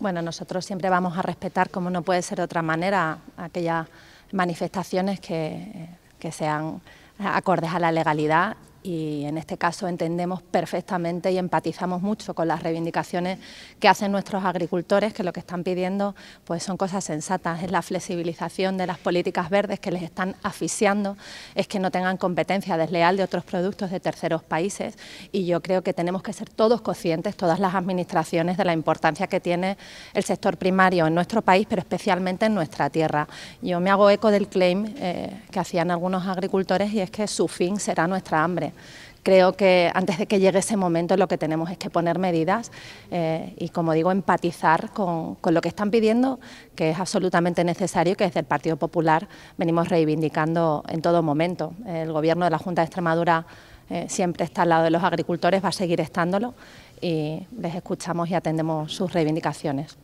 Bueno, nosotros siempre vamos a respetar, como no puede ser de otra manera, aquellas manifestaciones que, que sean acordes a la legalidad y en este caso entendemos perfectamente y empatizamos mucho con las reivindicaciones que hacen nuestros agricultores, que lo que están pidiendo pues son cosas sensatas, es la flexibilización de las políticas verdes que les están asfixiando, es que no tengan competencia desleal de otros productos de terceros países y yo creo que tenemos que ser todos conscientes, todas las administraciones, de la importancia que tiene el sector primario en nuestro país, pero especialmente en nuestra tierra. Yo me hago eco del claim eh, que hacían algunos agricultores y es que su fin será nuestra hambre. Creo que antes de que llegue ese momento lo que tenemos es que poner medidas eh, y, como digo, empatizar con, lo que están pidiendo, que es absolutamente necesario, que desde el Partido Popular venimos reivindicando en todo momento. El Gobierno de la Junta de Extremadura eh, siempre está al lado de los agricultores, va a seguir estándolo y les escuchamos y atendemos sus reivindicaciones.